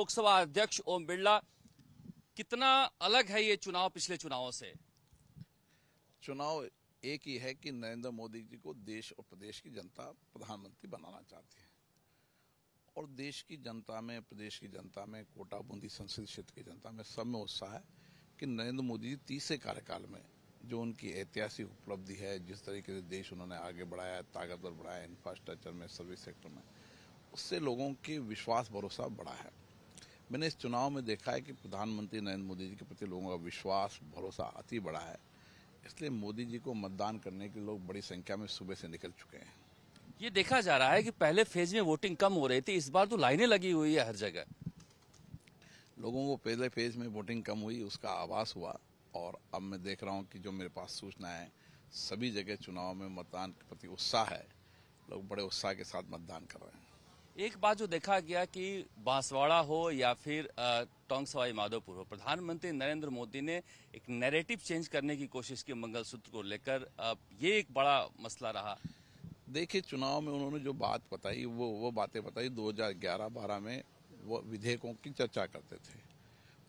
लोकसभा अध्यक्ष ओम बिरला कितना अलग है ये चुनाव पिछले चुनावों से चुनाव एक ही है कि नरेंद्र मोदी जी को देश और प्रदेश की जनता प्रधानमंत्री बनाना चाहती है और देश की जनता में प्रदेश की जनता में कोटा बूंदी संसदीय क्षेत्र की जनता में सब में उत्साह है कि नरेंद्र मोदी जी तीसरे कार्यकाल में जो उनकी ऐतिहासिक उपलब्धि है जिस तरीके से देश उन्होंने आगे बढ़ाया ताकतवर बढ़ाया इंफ्रास्ट्रक्चर में सर्विस सेक्टर में उससे लोगों के विश्वास भरोसा बढ़ा है मैंने इस चुनाव में देखा है कि प्रधानमंत्री नरेंद्र मोदी जी के प्रति लोगों का विश्वास भरोसा अति बड़ा है इसलिए मोदी जी को मतदान करने के लोग बड़ी संख्या में सुबह से निकल चुके हैं ये देखा जा रहा है कि पहले फेज में वोटिंग कम हो रही थी इस बार तो लाइनें लगी हुई है हर जगह लोगों को पहले फेज में वोटिंग कम हुई उसका आभास हुआ और अब मैं देख रहा हूँ कि जो मेरे पास सूचना है सभी जगह चुनाव में मतदान के प्रति उत्साह है लोग बड़े उत्साह के साथ मतदान कर रहे हैं एक बात जो देखा गया कि बांसवाड़ा हो या फिर टोंग सवाई माधोपुर हो प्रधानमंत्री नरेंद्र मोदी ने एक नैरेटिव चेंज करने की कोशिश की मंगलसूत्र को लेकर ये एक बड़ा मसला रहा देखिए चुनाव में उन्होंने जो बात बताई वो वो बातें बताई 2011-12 में वो विधेयकों की चर्चा करते थे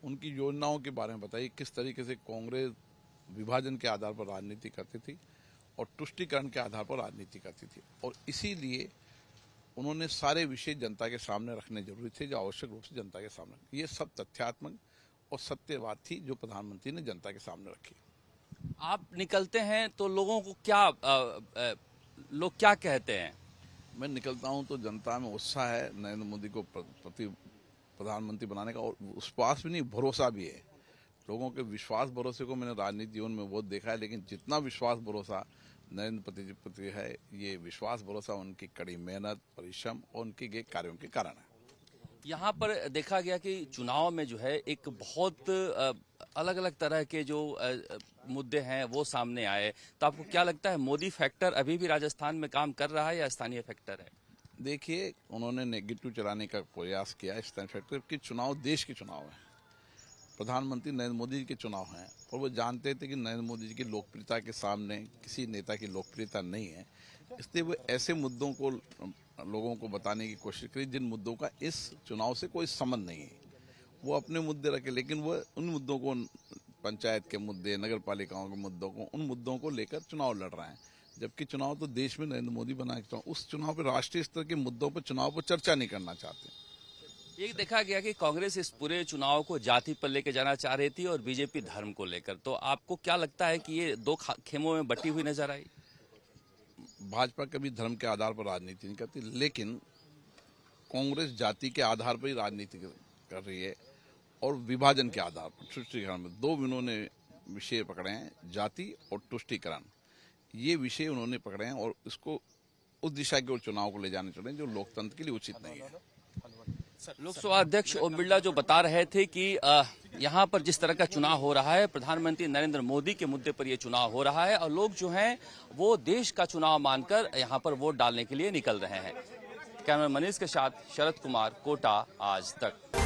उनकी योजनाओं के बारे में बताई किस तरीके से कांग्रेस विभाजन के आधार पर राजनीति करती थी और तुष्टिकरण के आधार पर राजनीति करती थी और इसीलिए उन्होंने सारे विषय जनता के सामने रखने जरूरी थे जो आवश्यक रूप से जनता के सामने ये सब तथ्यात्मक और सत्यवाद थी जो प्रधानमंत्री ने जनता के सामने रखी आप निकलते हैं तो लोगों को क्या लोग क्या कहते हैं मैं निकलता हूं तो जनता में उत्साह है नरेंद्र मोदी को प्रति प्रधानमंत्री बनाने का और विश्वास भी नहीं भरोसा भी है लोगों के विश्वास भरोसे को मैंने राजनीतिक जीवन में बहुत देखा है लेकिन जितना विश्वास भरोसा नरेंद्र पति प्रति है ये विश्वास भरोसा उनकी कड़ी मेहनत परिश्रम और उनके गे कार्यों के कारण है यहाँ पर देखा गया कि चुनाव में जो है एक बहुत अलग अलग तरह के जो मुद्दे हैं वो सामने आए तो आपको क्या लगता है मोदी फैक्टर अभी भी राजस्थान में काम कर रहा है या स्थानीय फैक्टर है देखिए उन्होंने नेगेटिव चलाने का प्रयास किया स्थानीय फैक्टर की चुनाव देश के चुनाव है प्रधानमंत्री नरेंद्र मोदी जी के चुनाव हैं और वो जानते थे कि नरेंद्र मोदी जी की लोकप्रियता के सामने किसी नेता की लोकप्रियता नहीं है इसलिए वो ऐसे मुद्दों को लोगों को बताने की कोशिश करी जिन मुद्दों का इस चुनाव से कोई संबंध नहीं है वो अपने मुद्दे रखे लेकिन वो उन मुद्दों को पंचायत के मुद्दे नगर पालिकाओं के मुद्दों को उन मुद्दों को लेकर चुनाव लड़ रहे हैं जबकि चुनाव तो देश में नरेंद्र मोदी बना के उस चुनाव पर राष्ट्रीय स्तर के मुद्दों पर चुनाव पर चर्चा नहीं करना चाहते ये देखा गया कि कांग्रेस इस पूरे चुनाव को जाति पर लेकर जाना चाह रही थी और बीजेपी धर्म को लेकर तो आपको क्या लगता है कि ये दो खेमों में बटी हुई नजर आई भाजपा कभी धर्म के आधार पर राजनीति नहीं करती लेकिन कांग्रेस जाति के आधार पर ही राजनीति कर रही है और विभाजन के आधार पर तुष्टिकरण में दो उन्होंने विषय पकड़े हैं जाति और तुष्टिकरण ये विषय उन्होंने पकड़े हैं और इसको उस दिशा की ओर चुनाव को ले जाने चले जो लोकतंत्र के लिए उचित नहीं है लोकसभा अध्यक्ष ओम बिरला जो बता रहे थे कि यहाँ पर जिस तरह का चुनाव हो रहा है प्रधानमंत्री नरेंद्र मोदी के मुद्दे पर यह चुनाव हो रहा है और लोग जो हैं वो देश का चुनाव मानकर यहाँ पर वोट डालने के लिए निकल रहे हैं कैमरा मनीष के साथ शरद कुमार कोटा आज तक